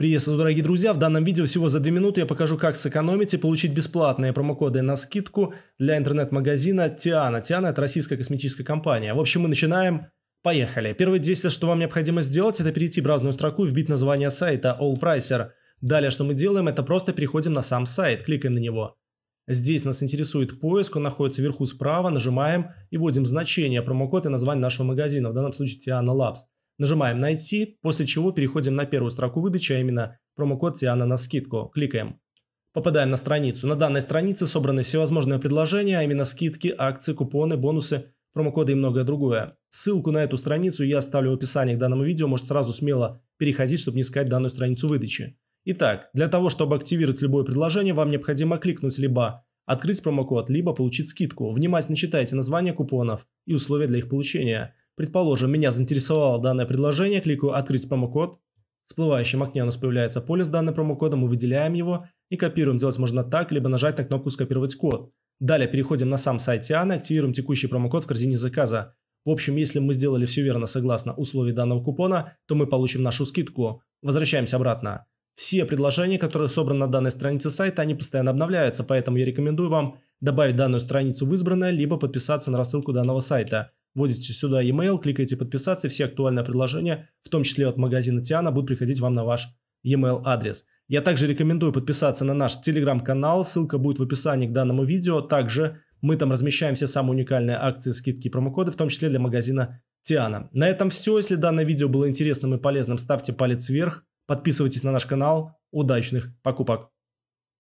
Приветствую, дорогие друзья! В данном видео всего за 2 минуты я покажу, как сэкономить и получить бесплатные промокоды на скидку для интернет-магазина Тиана. Тиана – это российская косметическая компания. В общем, мы начинаем. Поехали! Первое действие, что вам необходимо сделать, это перейти в разную строку и вбить название сайта AllPricer. Далее, что мы делаем, это просто переходим на сам сайт, кликаем на него. Здесь нас интересует поиск, он находится вверху справа, нажимаем и вводим значение, промокод и название нашего магазина, в данном случае Тиана Labs. Нажимаем «Найти», после чего переходим на первую строку выдачи, а именно промокод Тиана на скидку. Кликаем. Попадаем на страницу. На данной странице собраны всевозможные предложения, а именно скидки, акции, купоны, бонусы, промокоды и многое другое. Ссылку на эту страницу я оставлю в описании к данному видео, может сразу смело переходить, чтобы не искать данную страницу выдачи. Итак, для того, чтобы активировать любое предложение, вам необходимо кликнуть либо «Открыть промокод», либо «Получить скидку». Внимательно читайте название купонов и условия для их получения – Предположим, меня заинтересовало данное предложение, кликаю «Открыть промокод». В всплывающем окне у нас появляется поле с данным промокодом, мы выделяем его и копируем. Делать можно так, либо нажать на кнопку «Скопировать код». Далее переходим на сам сайт Тиана, активируем текущий промокод в корзине заказа. В общем, если мы сделали все верно согласно условий данного купона, то мы получим нашу скидку. Возвращаемся обратно. Все предложения, которые собраны на данной странице сайта, они постоянно обновляются, поэтому я рекомендую вам добавить данную страницу в избранное, либо подписаться на рассылку данного сайта. Вводите сюда e-mail, кликаете подписаться, все актуальные предложения, в том числе от магазина Тиана, будут приходить вам на ваш e-mail адрес. Я также рекомендую подписаться на наш телеграм-канал, ссылка будет в описании к данному видео. Также мы там размещаем все самые уникальные акции, скидки и промокоды, в том числе для магазина Тиана. На этом все. Если данное видео было интересным и полезным, ставьте палец вверх, подписывайтесь на наш канал. Удачных покупок!